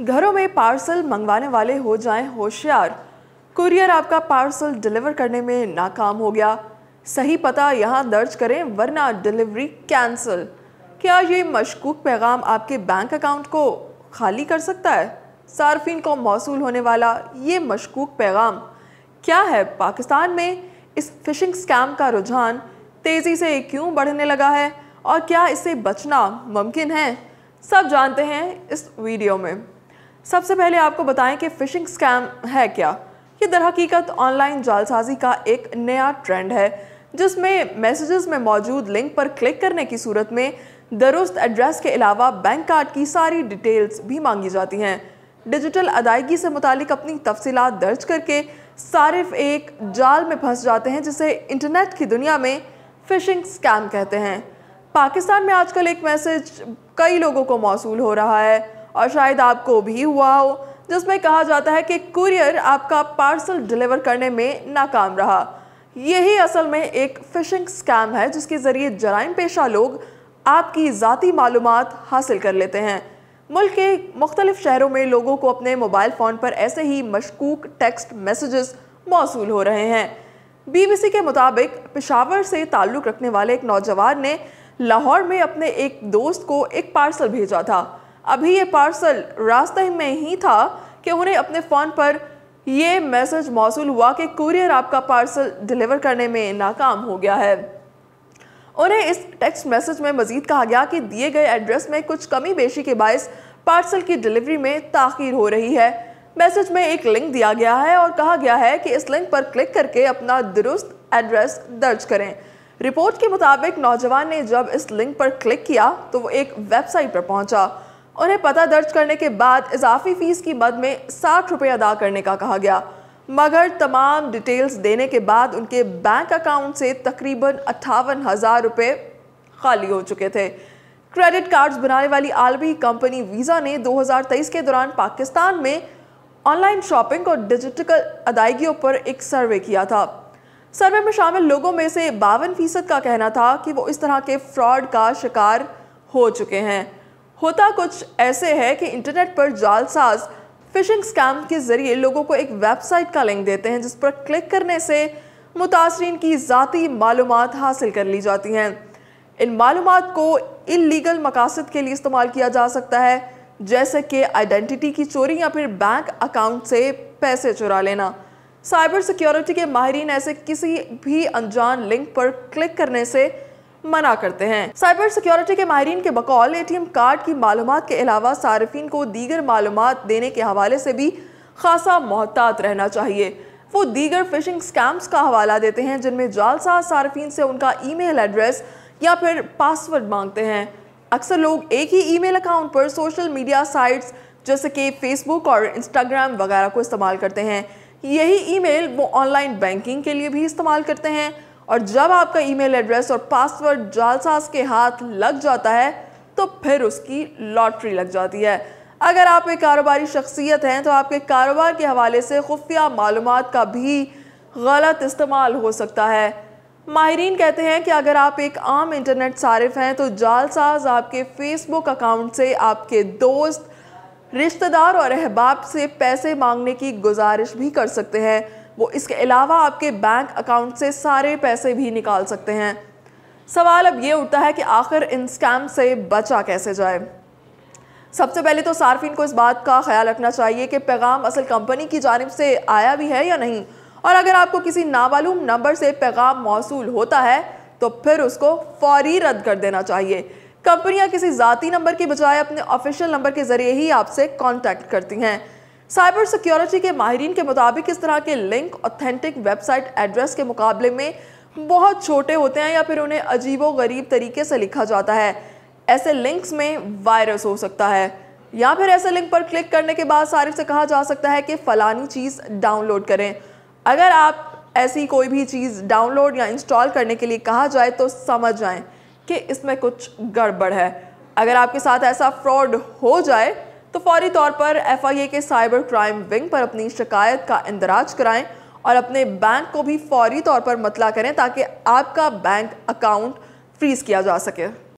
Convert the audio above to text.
घरों में पार्सल मंगवाने वाले हो जाएं होशियार कुरियर आपका पार्सल डिलीवर करने में नाकाम हो गया सही पता यहाँ दर्ज करें वरना डिलीवरी कैंसिल क्या ये मशकूक पैगाम आपके बैंक अकाउंट को खाली कर सकता है सार्फिन को मौसू होने वाला ये मशकूक पैगाम क्या है पाकिस्तान में इस फिशिंग स्कैम का रुझान तेज़ी से क्यों बढ़ने लगा है और क्या इससे बचना मुमकिन है सब जानते हैं इस वीडियो में सबसे पहले आपको बताएं कि फ़िशिंग स्कैम है क्या ये दरहकीकत ऑनलाइन जालसाजी का एक नया ट्रेंड है जिसमें मैसेजेस में मौजूद लिंक पर क्लिक करने की सूरत में दुरुस्त एड्रेस के अलावा बैंक कार्ड की सारी डिटेल्स भी मांगी जाती हैं डिजिटल अदायगी से मुतालिक अपनी तफसीलात दर्ज करके सारिफ एक जाल में फंस जाते हैं जिसे इंटरनेट की दुनिया में फ़िशिंग स्कैम कहते हैं पाकिस्तान में आजकल एक मैसेज कई लोगों को मौसू हो रहा है और शायद आपको भी हुआ हो जिसमें कहा जाता है कि कुरियर आपका पार्सल डिलीवर करने में नाकाम रहा यही असल में एक फिशिंग स्कैम है जिसके ज़रिए जराइम पेशा लोग आपकी ज़ाती मालूम हासिल कर लेते हैं मुल्क के मुख्तलिफ शहरों में लोगों को अपने मोबाइल फ़ोन पर ऐसे ही मशकूक टेक्स्ट मैसेजेस मौसू हो रहे हैं बीबीसी के मुताबिक पिशावर से ताल्लुक़ रखने वाले एक नौजवान ने लाहौर में अपने एक दोस्त को एक पार्सल भेजा था अभी ये पार्सल रास्ते में ही था कि उन्हें अपने फ़ोन पर ये मैसेज मौसू हुआ कि कुरियर आपका पार्सल डिलीवर करने में नाकाम हो गया है उन्हें इस टेक्स्ट मैसेज में मजीद कहा गया कि दिए गए एड्रेस में कुछ कमी बेशी के बायस पार्सल की डिलीवरी में ताखिर हो रही है मैसेज में एक लिंक दिया गया है और कहा गया है कि इस लिंक पर क्लिक करके अपना दुरुस्त एड्रेस दर्ज करें रिपोर्ट के मुताबिक नौजवान ने जब इस लिंक पर क्लिक किया तो वो एक वेबसाइट पर पहुंचा उन्हें पता दर्ज करने के बाद इजाफी फीस की मद में साठ रुपये अदा करने का कहा गया मगर तमाम डिटेल्स देने के बाद उनके बैंक अकाउंट से तकरीबन अट्ठावन हज़ार रुपये खाली हो चुके थे क्रेडिट कार्ड्स बनाने वाली आलमी कंपनी वीज़ा ने 2023 के दौरान पाकिस्तान में ऑनलाइन शॉपिंग और डिजिटल अदायगियों पर एक सर्वे किया था सर्वे में शामिल लोगों में से बावन फीसद का कहना था कि वो इस तरह के फ्रॉड का शिकार हो चुके हैं होता कुछ ऐसे है कि इंटरनेट पर जालसाज फिशिंग स्कैम के ज़रिए लोगों को एक वेबसाइट का लिंक देते हैं जिस पर क्लिक करने से मुतासरी की ज़ाती मालूम हासिल कर ली जाती हैं इन मालूम को इलीगल मकासद के लिए इस्तेमाल किया जा सकता है जैसे कि आइडेंटिटी की चोरी या फिर बैंक अकाउंट से पैसे चुरा लेना साइबर सिक्योरिटी के माहरीन ऐसे किसी भी अनजान लिंक पर क्लिक करने से मना करते हैं साइबर सिक्योरिटी के माहरीन के बकौल एटीएम कार्ड की मालूम के अलावा सार्फिन को दीगर मालूम देने के हवाले से भी खासा मोहतात रहना चाहिए वो दीगर फिशिंग स्कैम्स का हवाला देते हैं जिनमें जालसा सार्फिन से उनका ईमेल एड्रेस या फिर पासवर्ड मांगते हैं अक्सर लोग एक ही ईमेल अकाउंट पर सोशल मीडिया साइट्स जैसे कि फेसबुक और इंस्टाग्राम वगैरह को इस्तेमाल करते हैं यही ईमेल वो ऑनलाइन बैंकिंग के लिए भी इस्तेमाल करते हैं और जब आपका ईमेल एड्रेस और पासवर्ड जालसाज के हाथ लग जाता है तो फिर उसकी लॉटरी लग जाती है अगर आप एक कारोबारी शख्सियत हैं तो आपके कारोबार के हवाले से खुफिया मालूम का भी गलत इस्तेमाल हो सकता है माहरीन कहते हैं कि अगर आप एक आम इंटरनेट सारिफ हैं तो जालसाज आपके फेसबुक अकाउंट से आपके दोस्त रिश्तेदार और अहबाब से पैसे मांगने की गुजारिश भी कर सकते हैं वो इसके अलावा आपके बैंक अकाउंट से सारे पैसे भी निकाल सकते हैं सवाल अब ये उठता है कि आखिर इन स्कैम से बचा कैसे जाए सबसे पहले तो सार्फिन को इस बात का ख्याल रखना चाहिए कि पैगाम असल कंपनी की जानब से आया भी है या नहीं और अगर आपको किसी नामालूम नंबर से पैगाम मौसू होता है तो फिर उसको फौरी रद्द कर देना चाहिए कंपनियां किसी ज़ाती नंबर के बजाय अपने ऑफिशियल नंबर के ज़रिए ही आपसे कांटेक्ट करती हैं साइबर सिक्योरिटी के माहरीन के मुताबिक इस तरह के लिंक ऑथेंटिक वेबसाइट एड्रेस के मुकाबले में बहुत छोटे होते हैं या फिर उन्हें अजीबो गरीब तरीके से लिखा जाता है ऐसे लिंक्स में वायरस हो सकता है या फिर ऐसे लिंक पर क्लिक करने के बाद सारे से कहा जा सकता है कि फ़लानी चीज़ डाउनलोड करें अगर आप ऐसी कोई भी चीज़ डाउनलोड या इंस्टॉल करने के लिए कहा जाए तो समझ जाएं कि इसमें कुछ गड़बड़ है अगर आपके साथ ऐसा फ्रॉड हो जाए तो फौरी तौर पर एफ आई ए के साइबर क्राइम विंग पर अपनी शिकायत का इंदराज कराएं और अपने बैंक को भी फौरी तौर पर मतला करें ताकि आपका बैंक अकाउंट फ्रीज किया जा सके